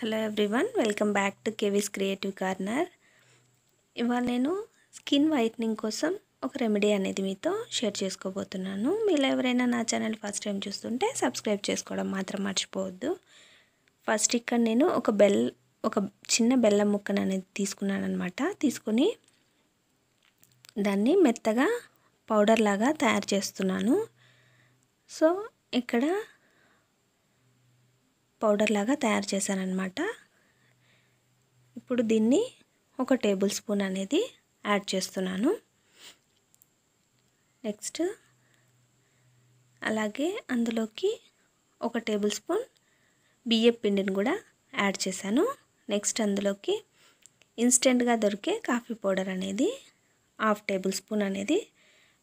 hello everyone welcome back to KV's creative corner ఇవాళ నేను skin whitening కోసం ఒక రెమెడీ అనేది మీతో షేర్ చేసుకోబోతున్నాను మీలో ఎవరైనా నా ఛానల్ ఫస్ట్ టైం చూస్తుంటే సబ్స్క్రైబ్ చేసుకోవడం మాత్రం మర్చిపోవద్దు ఫస్ట్ ఇక్కడ నేను ఒక బెల్ ఒక చిన్న బెల్లం ముక్కను అనేది తీసుకున్నాను అనమాట తీసుకుని దాన్ని మెత్తగా పౌడర్ లాగా తయారు చేస్తున్నాను సో ఇక్కడ పౌడర్ లాగా తయారు చేశానన్నమాట ఇప్పుడు దీన్ని ఒక టేబుల్ స్పూన్ అనేది యాడ్ చేస్తున్నాను నెక్స్ట్ అలాగే అందులోకి ఒక టేబుల్ స్పూన్ బియ్యం పిండిని కూడా యాడ్ చేశాను నెక్స్ట్ అందులోకి ఇన్స్టెంట్గా దొరికే కాఫీ పౌడర్ అనేది హాఫ్ టేబుల్ స్పూన్ అనేది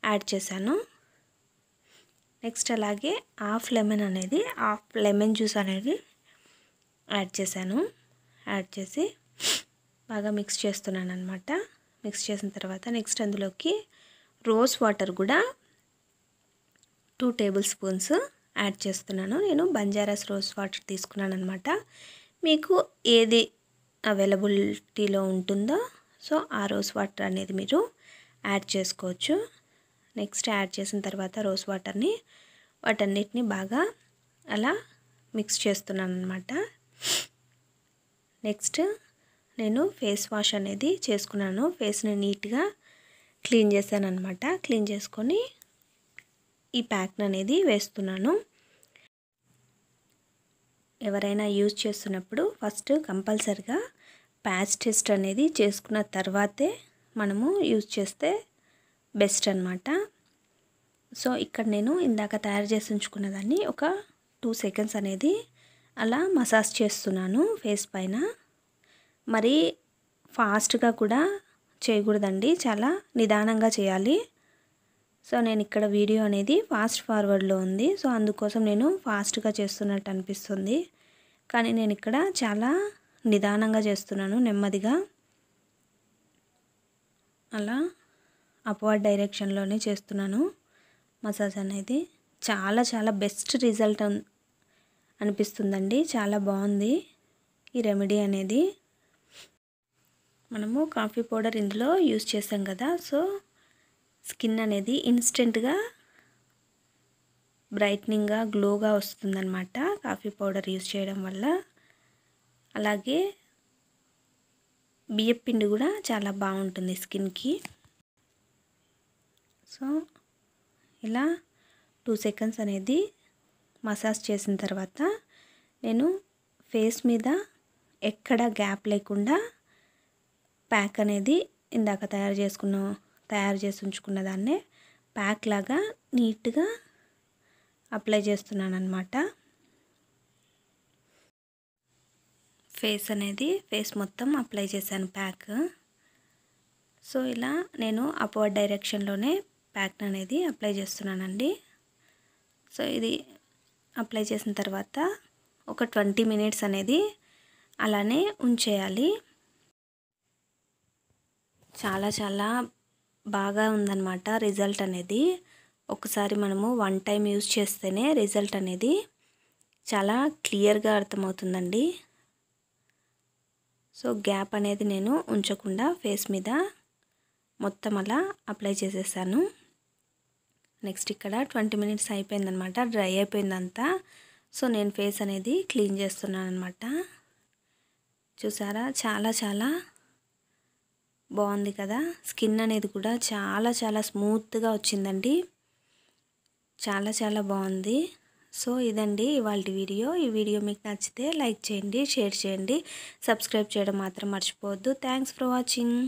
యాడ్ చేశాను నెక్స్ట్ అలాగే హాఫ్ లెమన్ అనేది హాఫ్ లెమన్ జ్యూస్ అనేది యాడ్ చేశాను యాడ్ చేసి బాగా మిక్స్ చేస్తున్నాను అనమాట మిక్స్ చేసిన తర్వాత నెక్స్ట్ అందులోకి రోజ్ వాటర్ కూడా టూ టేబుల్ స్పూన్స్ యాడ్ చేస్తున్నాను నేను బంజారాస్ రోజ్ వాటర్ తీసుకున్నాను అనమాట మీకు ఏది అవైలబిలిటీలో ఉంటుందో సో ఆ రోజ్ వాటర్ అనేది మీరు యాడ్ చేసుకోవచ్చు నెక్స్ట్ యాడ్ చేసిన తర్వాత రోజ్ వాటర్ని వాటన్నిటిని బాగా అలా మిక్స్ చేస్తున్నాను అనమాట నెక్స్ట్ నేను ఫేస్ వాష్ అనేది చేసుకున్నాను ఫేస్ని నీట్గా క్లీన్ చేశాను అనమాట క్లీన్ చేసుకొని ఈ ప్యాక్ని అనేది వేస్తున్నాను ఎవరైనా యూజ్ చేస్తున్నప్పుడు ఫస్ట్ కంపల్సరిగా ప్యాచ్ టెస్ట్ అనేది చేసుకున్న తర్వాతే మనము యూజ్ చేస్తే బెస్ట్ అనమాట సో ఇక్కడ నేను ఇందాక తయారు చేసి ఉంచుకున్నదాన్ని ఒక టూ సెకండ్స్ అనేది అలా మసాజ్ చేస్తున్నాను ఫేస్ పైన మరి ఫాస్ట్గా కూడా చేయకూడదండి చాలా నిదానంగా చేయాలి సో నేను ఇక్కడ వీడియో అనేది ఫాస్ట్ ఫార్వర్డ్లో ఉంది సో అందుకోసం నేను ఫాస్ట్గా చేస్తున్నట్టు అనిపిస్తుంది కానీ నేను ఇక్కడ చాలా నిదానంగా చేస్తున్నాను నెమ్మదిగా అలా అప్వర్డ్ డైరెక్షన్లోనే చేస్తున్నాను మసాజ్ అనేది చాలా చాలా బెస్ట్ రిజల్ట్ అనిపిస్తుందండి చాలా బాగుంది ఈ రెమెడీ అనేది మనము కాఫీ పౌడర్ ఇందులో యూజ్ చేసాం కదా సో స్కిన్ అనేది ఇన్స్టెంట్గా బ్రైట్నింగ్గా గ్లోగా వస్తుందన్నమాట కాఫీ పౌడర్ యూజ్ చేయడం వల్ల అలాగే బియ్యపిండి కూడా చాలా బాగుంటుంది స్కిన్కి సో ఇలా టూ సెకండ్స్ అనేది మసాజ్ చేసిన తర్వాత నేను ఫేస్ మీద ఎక్కడ గ్యాప్ లేకుండా ప్యాక్ అనేది ఇందాక తయారు చేసుకున్న తయారు చేసి ఉంచుకున్న దాన్నే ప్యాక్ లాగా నీట్గా అప్లై చేస్తున్నాను అనమాట ఫేస్ అనేది ఫేస్ మొత్తం అప్లై చేశాను ప్యాక్ సో ఇలా నేను అప్వర్డ్ డైరెక్షన్లోనే ప్యాక్ అనేది అప్లై చేస్తున్నానండి సో ఇది అప్లై చేసిన తర్వాత ఒక ట్వంటీ మినిట్స్ అనేది అలానే ఉంచేయాలి చాలా చాలా బాగా ఉందన్నమాట రిజల్ట్ అనేది ఒకసారి మనము వన్ టైం యూజ్ చేస్తేనే రిజల్ట్ అనేది చాలా క్లియర్గా అర్థమవుతుందండి సో గ్యాప్ అనేది నేను ఉంచకుండా ఫేస్ మీద మొత్తం అలా అప్లై చేసేసాను నెక్స్ట్ ఇక్కడ ట్వంటీ మినిట్స్ అయిపోయిందనమాట డ్రై అయిపోయిందంతా సో నేను ఫేస్ అనేది క్లీన్ చేస్తున్నాను అనమాట చూసారా చాలా చాలా బాగుంది కదా స్కిన్ అనేది కూడా చాలా చాలా స్మూత్గా వచ్చిందండి చాలా చాలా బాగుంది సో ఇదండి ఇవాళ వీడియో ఈ వీడియో మీకు నచ్చితే లైక్ చేయండి షేర్ చేయండి సబ్స్క్రైబ్ చేయడం మాత్రం మర్చిపోవద్దు థ్యాంక్స్ ఫర్ వాచింగ్